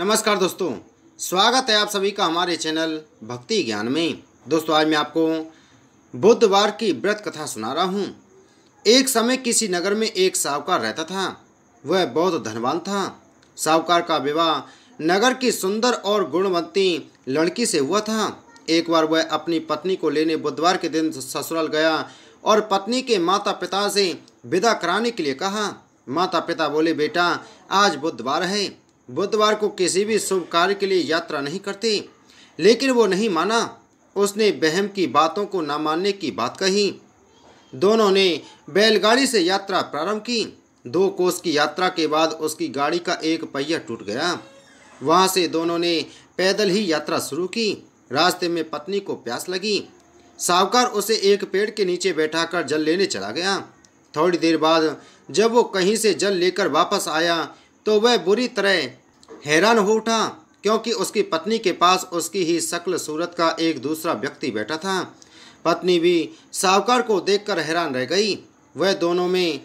नमस्कार दोस्तों स्वागत है आप सभी का हमारे चैनल भक्ति ज्ञान में दोस्तों आज मैं आपको बुधवार की व्रत कथा सुना रहा हूँ एक समय किसी नगर में एक साहूकार रहता था वह बहुत धनवान था साहूकार का विवाह नगर की सुंदर और गुणवंती लड़की से हुआ था एक बार वह अपनी पत्नी को लेने बुधवार के दिन ससुराल गया और पत्नी के माता पिता से विदा कराने के लिए कहा माता पिता बोले बेटा आज बुधवार है बुधवार को किसी भी शुभ कार्य के लिए यात्रा नहीं करते लेकिन वो नहीं माना उसने बहम की बातों को ना मानने की बात कही दोनों ने बैलगाड़ी से यात्रा प्रारंभ की दो कोस की यात्रा के बाद उसकी गाड़ी का एक पहिया टूट गया वहाँ से दोनों ने पैदल ही यात्रा शुरू की रास्ते में पत्नी को प्यास लगी सावकार उसे एक पेड़ के नीचे बैठाकर जल लेने चला गया थोड़ी देर बाद जब वो कहीं से जल लेकर वापस आया तो वह बुरी तरह हैरान हो उठा क्योंकि उसकी पत्नी के पास उसकी ही शक्ल सूरत का एक दूसरा व्यक्ति बैठा था पत्नी भी सावकार को देखकर हैरान रह गई वह दोनों में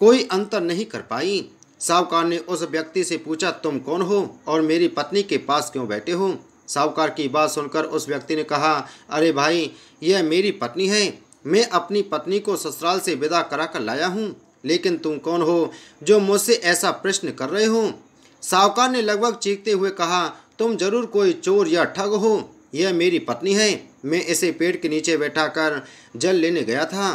कोई अंतर नहीं कर पाई सावकार ने उस व्यक्ति से पूछा तुम कौन हो और मेरी पत्नी के पास क्यों बैठे हो सावकार की बात सुनकर उस व्यक्ति ने कहा अरे भाई यह मेरी पत्नी है मैं अपनी पत्नी को ससुराल से विदा करा कर लाया हूँ लेकिन तुम कौन हो जो मुझसे ऐसा प्रश्न कर रहे हो साहूकार ने लगभग चीखते हुए कहा तुम जरूर कोई चोर या ठग हो यह मेरी पत्नी है मैं इसे पेड़ के नीचे बैठा कर जल लेने गया था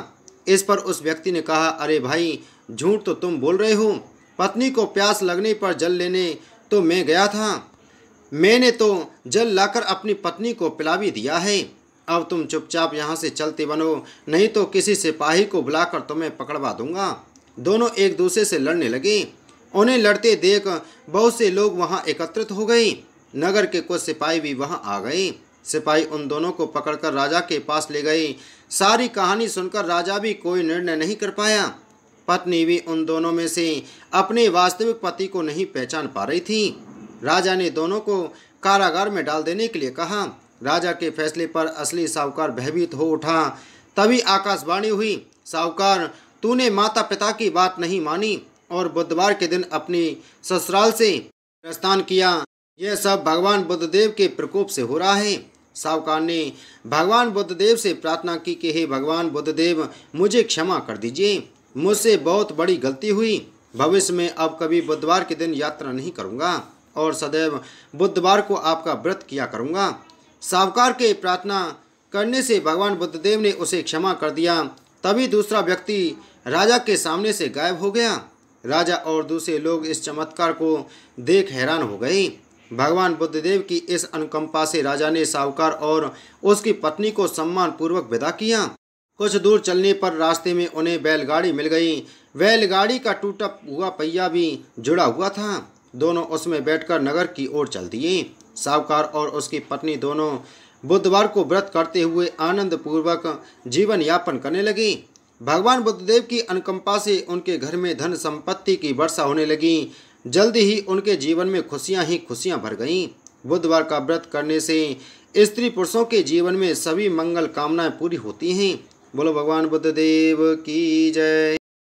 इस पर उस व्यक्ति ने कहा अरे भाई झूठ तो तुम बोल रहे हो पत्नी को प्यास लगने पर जल लेने तो मैं गया था मैंने तो जल लाकर अपनी पत्नी को पिला भी दिया है अब तुम चुपचाप यहाँ से चलते बनो नहीं तो किसी सिपाही को बुलाकर तुम्हें पकड़वा दूंगा दोनों एक दूसरे से लड़ने लगे उन्हें लड़ते देख बहुत से लोग वहां एकत्रित हो गए नगर के कुछ सिपाही भी वहां आ गए सिपाही उन दोनों को पकड़कर राजा के पास ले गए सारी कहानी सुनकर राजा भी कोई निर्णय नहीं कर पाया पत्नी भी उन दोनों में से अपने वास्तविक पति को नहीं पहचान पा रही थी राजा ने दोनों को कारागार में डाल देने के लिए कहा राजा के फैसले पर असली साहूकार भयभीत हो उठा तभी आकाशवाणी हुई साहूकार तूने माता पिता की बात नहीं मानी और बुधवार के दिन अपने ससुराल से प्रस्थान किया यह सब भगवान बुद्धदेव के प्रकोप से हो रहा है साहुकार ने भगवान बुद्धदेव से प्रार्थना की कि हे भगवान बुद्धदेव मुझे क्षमा कर दीजिए मुझसे बहुत बड़ी गलती हुई भविष्य में अब कभी बुधवार के दिन यात्रा नहीं करूँगा और सदैव बुधवार को आपका व्रत किया करूँगा सावकार के प्रार्थना करने से भगवान बुद्धदेव ने उसे क्षमा कर दिया तभी दूसरा व्यक्ति राजा के सामने से गायब हो गया राजा और दूसरे लोग इस चमत्कार को देख हैरान हो गए भगवान बुद्धदेव की इस अनुकंपा से राजा ने साहूकार और उसकी पत्नी को सम्मान पूर्वक विदा किया कुछ दूर चलने पर रास्ते में उन्हें बैलगाड़ी मिल गई बैलगाड़ी का टूटा हुआ पहिया भी जुड़ा हुआ था दोनों उसमें बैठकर नगर की ओर चल दिए साहूकार और उसकी पत्नी दोनों बुधवार को व्रत करते हुए आनंद पूर्वक जीवन यापन करने लगी भगवान बुद्धदेव की अनुकंपा से उनके घर में धन संपत्ति की वर्षा होने लगी जल्द ही उनके जीवन में खुशियां ही खुशियां भर गईं बुधवार का व्रत करने से स्त्री पुरुषों के जीवन में सभी मंगल कामनाएं पूरी होती हैं बोलो भगवान बुद्धदेव की जय